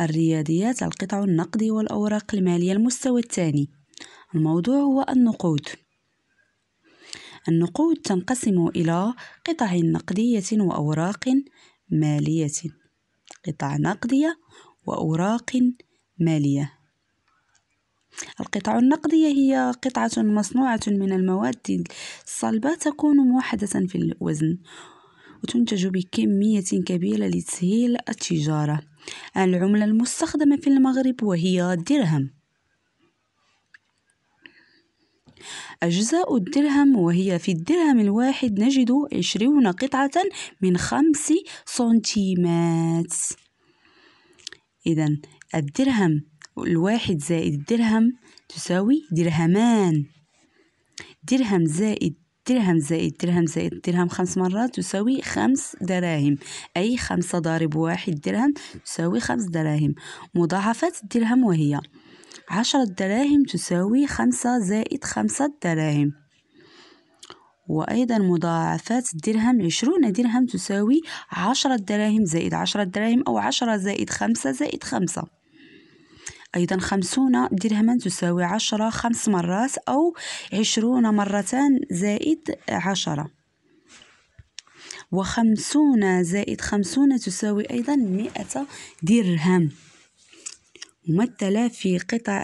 الرياضيات القطع النقدي والأوراق المالية المستوى الثاني الموضوع هو النقود النقود تنقسم إلى قطع نقدية وأوراق مالية قطع نقدية وأوراق مالية القطع النقدية هي قطعة مصنوعة من المواد الصلبة تكون موحدة في الوزن وتنتج بكمية كبيرة لتسهيل التجارة العملة المستخدمة في المغرب وهي الدرهم أجزاء الدرهم وهي في الدرهم الواحد نجد عشرون قطعة من خمس سنتيمات إذا الدرهم الواحد زائد الدرهم تساوي درهمان درهم زائد درهم زائد درهم زائد درهم خمس مرات تساوي خمس دراهم أي خمسة ضارب واحد درهم تساوي خمس دراهم مضاعفات الدرهم وهي عشرة دراهم تساوي خمسة زائد خمسة دراهم وأيضا مضاعفات الدرهم عشرون درهم تساوي عشرة دراهم زائد عشرة دراهم أو عشرة زائد خمسة زائد خمسة أيضا خمسون درهما تساوي عشرة خمس مرات أو عشرون مرة زائد عشرة وخمسون زائد خمسون تساوي أيضا مئة درهم ممثلة في قطع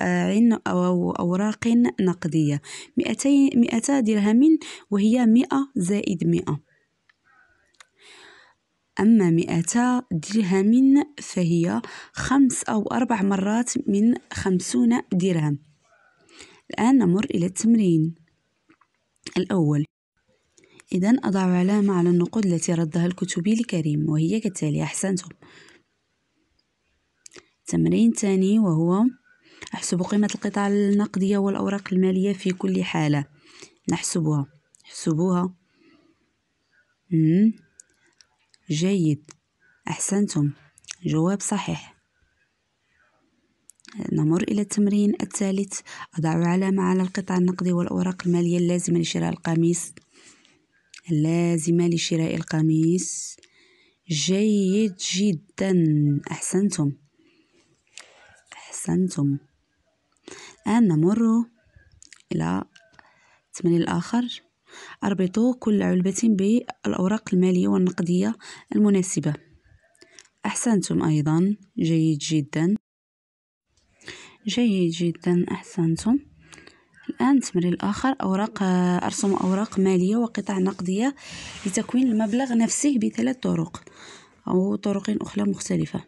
أو أوراق نقدية مئتي مئتا درهم وهي مئة زائد مئة أما مئتا درهم فهي خمس أو أربع مرات من خمسون درهم الآن نمر إلى التمرين الأول إذا أضع علامة على النقود التي ردها الكتبي لكريم وهي كالتالي أحسنتم تمرين ثاني وهو أحسب قيمة القطع النقدية والأوراق المالية في كل حالة نحسبها حسبوها جيد أحسنتم جواب صحيح نمر إلى التمرين الثالث أضع علامة على القطع النقدي والأوراق المالية اللازمة لشراء القميص اللازمة لشراء القميص جيد جدا أحسنتم أحسنتم الآن نمر إلى التمرين الآخر أربطوا كل علبة بالأوراق المالية والنقدية المناسبة أحسنتم أيضا جيد جدا جيد جدا أحسنتم الآن تمرين الآخر أوراق أرسم أوراق مالية وقطع نقدية لتكوين المبلغ نفسه بثلاث طرق أو طرق أخرى مختلفة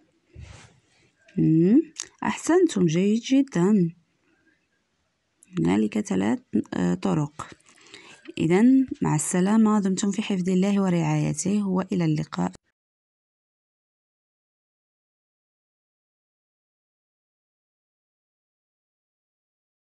أحسنتم جيد جدا هنالك ثلاث آه، طرق إذا مع السلامة دمتم في حفظ الله ورعايته وإلى اللقاء